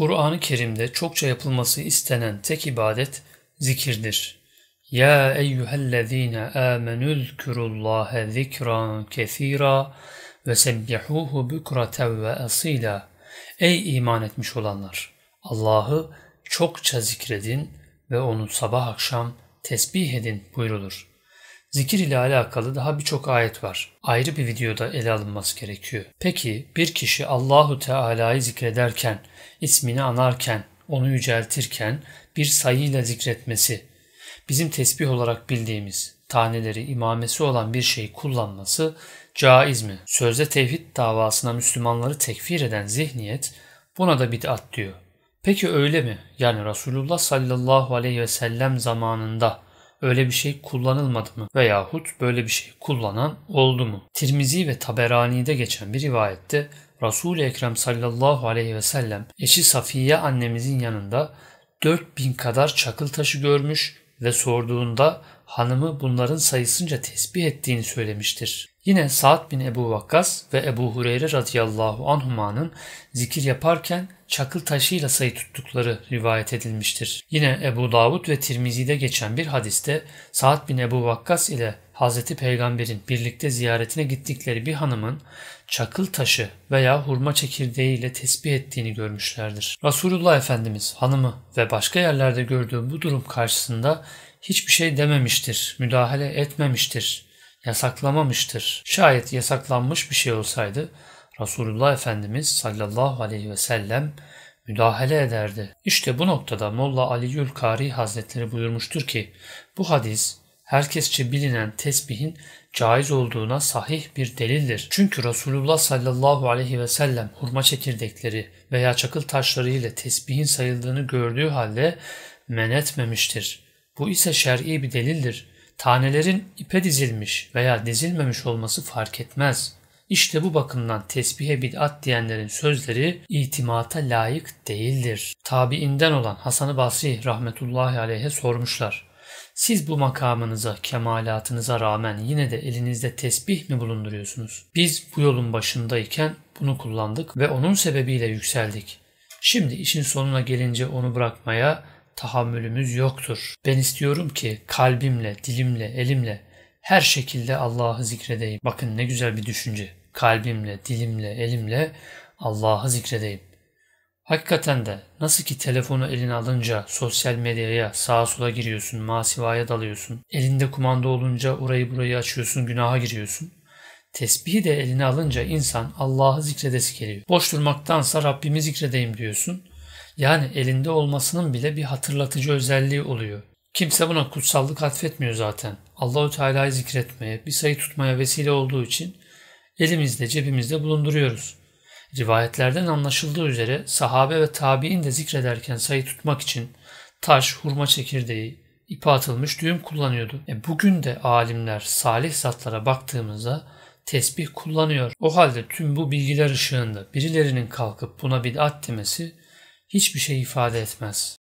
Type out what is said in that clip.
Kur'an-ı Kerim'de çokça yapılması istenen tek ibadet zikirdir. Ya eyyühellezine amenü zkürullâhe zikran kethîrâ ve sebbihuhu bükraten ve asîlâ. Ey iman etmiş olanlar! Allah'ı çokça zikredin ve onu sabah akşam tesbih edin buyrulur. Zikir ile alakalı daha birçok ayet var. Ayrı bir videoda ele alınması gerekiyor. Peki bir kişi Allahu Teala'yı zikrederken, ismini anarken, onu yüceltirken bir sayıyla zikretmesi, bizim tesbih olarak bildiğimiz taneleri imamesi olan bir şey kullanması caiz mi? Sözde tevhid davasına Müslümanları tekfir eden zihniyet buna da bid'at diyor. Peki öyle mi? Yani Resulullah sallallahu aleyhi ve sellem zamanında öyle bir şey kullanılmadı mı? Veyahut böyle bir şey kullanan oldu mu? Tirmizi ve Taberani'de geçen bir rivayette Resul-i Ekrem sallallahu aleyhi ve sellem eşi Safiye annemizin yanında 4000 kadar çakıl taşı görmüş ve sorduğunda hanımı bunların sayısınca tesbih ettiğini söylemiştir. Yine Sa'd bin Ebu Vakkas ve Ebu Hureyre radıyallahu anhumanın zikir yaparken çakıl taşıyla sayı tuttukları rivayet edilmiştir. Yine Ebu Davud ve Tirmizi'de geçen bir hadiste Sa'd bin Ebu Vakkas ile Hazreti Peygamber'in birlikte ziyaretine gittikleri bir hanımın çakıl taşı veya hurma çekirdeği ile tesbih ettiğini görmüşlerdir. Resulullah Efendimiz hanımı ve başka yerlerde gördüğü bu durum karşısında hiçbir şey dememiştir, müdahale etmemiştir, yasaklamamıştır. Şayet yasaklanmış bir şey olsaydı Resulullah Efendimiz sallallahu aleyhi ve sellem müdahale ederdi. İşte bu noktada Molla Ali Yülkari Hazretleri buyurmuştur ki bu hadis herkesçe bilinen tesbihin caiz olduğuna sahih bir delildir. Çünkü Resulullah sallallahu aleyhi ve sellem hurma çekirdekleri veya çakıl taşları ile tesbihin sayıldığını gördüğü halde men etmemiştir. Bu ise şer'i bir delildir. Tanelerin ipe dizilmiş veya dizilmemiş olması fark etmez. İşte bu bakımdan tesbihe bid'at diyenlerin sözleri itimata layık değildir. Tabiinden olan Hasan-ı Basri rahmetullahi aleyhe sormuşlar. Siz bu makamınıza, kemalatınıza rağmen yine de elinizde tesbih mi bulunduruyorsunuz? Biz bu yolun başındayken bunu kullandık ve onun sebebiyle yükseldik. Şimdi işin sonuna gelince onu bırakmaya tahammülümüz yoktur. Ben istiyorum ki kalbimle, dilimle, elimle her şekilde Allah'ı zikredeyim. Bakın ne güzel bir düşünce. Kalbimle, dilimle, elimle Allah'ı zikredeyim. Hakikaten de nasıl ki telefonu eline alınca sosyal medyaya sağa sola giriyorsun, masivaya dalıyorsun, elinde kumanda olunca orayı burayı açıyorsun, günaha giriyorsun. Tesbihi de eline alınca insan Allah'ı zikredesi geliyor. Boş durmaktansa Rabbimi zikredeyim diyorsun. Yani elinde olmasının bile bir hatırlatıcı özelliği oluyor. Kimse buna kutsallık atfetmiyor zaten. Allahü Teala'yı zikretmeye, bir sayı tutmaya vesile olduğu için elimizde cebimizde bulunduruyoruz. Rivayetlerden anlaşıldığı üzere sahabe ve tabi'in de zikrederken sayı tutmak için taş, hurma çekirdeği, ipe atılmış düğüm kullanıyordu. E bugün de alimler salih zatlara baktığımızda tesbih kullanıyor. O halde tüm bu bilgiler ışığında birilerinin kalkıp buna bid'at demesi hiçbir şey ifade etmez.